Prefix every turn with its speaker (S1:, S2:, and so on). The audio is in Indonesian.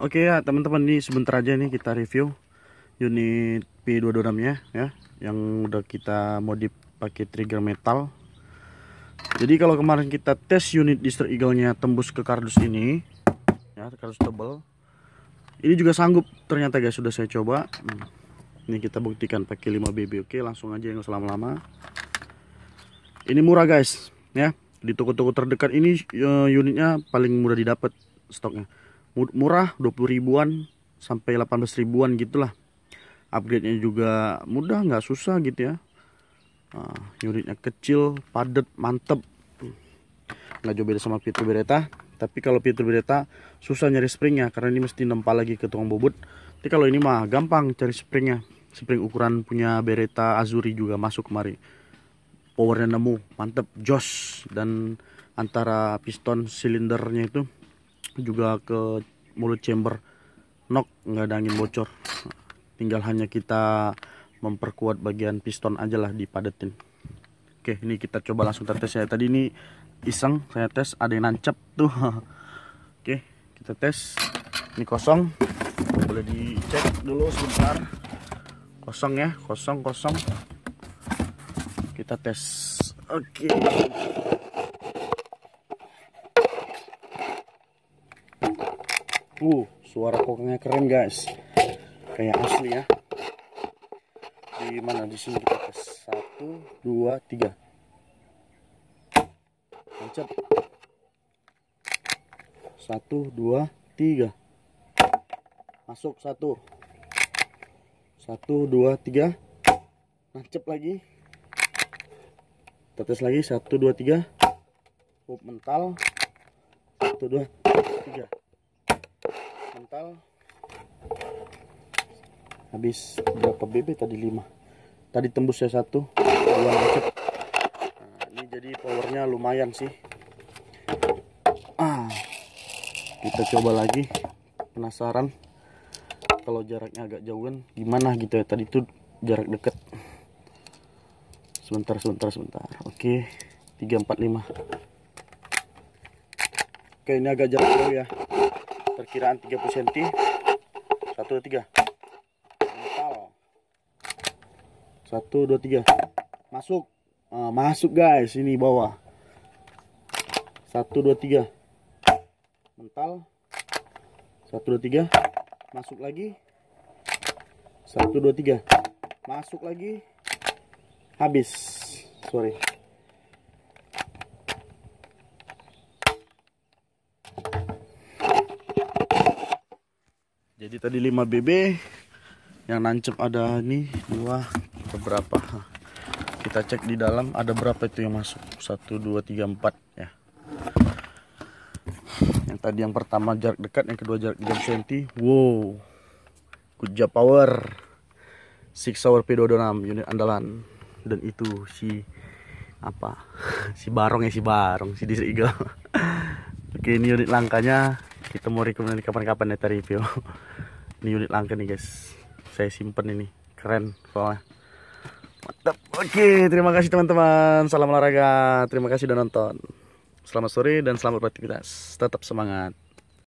S1: Oke ya teman-teman ini sebentar aja nih kita review unit p 226 nya ya yang udah kita modif pakai trigger metal jadi kalau kemarin kita tes unit Easter Eagle nya tembus ke kardus ini ya kardus tebal ini juga sanggup ternyata guys sudah saya coba hmm, ini kita buktikan pakai 5 BB oke langsung aja yang selama-lama ini murah guys ya di toko-toko terdekat ini eh, unitnya paling mudah didapat stoknya murah 20 ribuan sampai 18 ribuan gitulah upgrade nya juga mudah nggak susah gitu ya nah, unitnya kecil padat mantep nggak jauh beda sama fitur bereta tapi kalau fitur bereta susah nyari springnya karena ini mesti nempal lagi ke tukang bobot tapi kalau ini mah gampang cari springnya spring ukuran punya bereta Azuri juga masuk kemari powernya nemu mantep jos dan antara piston silindernya itu juga ke mulut chamber knock nggak ada angin bocor tinggal hanya kita memperkuat bagian piston aja lah dipadetin oke ini kita coba langsung tes ya tadi ini iseng saya tes ada yang nancep tuh oke kita tes ini kosong boleh dicek dulu sebentar kosong ya kosong kosong kita tes oke Uh, suara koknya keren guys. Kayak asli ya. Di mana di sini kita tes. Satu, dua, tiga. Mancap. Satu, dua, tiga. Masuk satu. Satu, dua, tiga. Mancap lagi. Kita tes lagi. Satu, dua, tiga. Up mental. Satu, dua, tiga kental habis berapa BB tadi 5 tadi tembus tembusnya satu nah, ini jadi powernya lumayan sih ah kita coba lagi penasaran kalau jaraknya agak jauh kan gimana gitu ya tadi tuh jarak deket sebentar sebentar sebentar oke 345 oke ini agak jarak jauh ya perkiraan 30 cm 1 2 3 mental 1 2 3 masuk uh, masuk guys ini bawah 1 2 3 mental 1 2 3 masuk lagi 1 2 3 masuk lagi habis sorry jadi tadi 5 BB yang nancep ada nih dua beberapa kita cek di dalam ada berapa itu yang masuk 1 2 3 4 ya yang tadi yang pertama jarak dekat yang kedua jarak 3 cm wow good job power six hour P226 unit andalan dan itu si apa si barong ya si barong si disegel oke ini unit langkanya kita mau rekomendasi kapan-kapan ya review ini unit langka nih guys saya simpen ini keren soalnya mantap oke terima kasih teman-teman salam olahraga terima kasih sudah nonton selamat sore dan selamat beraktivitas tetap semangat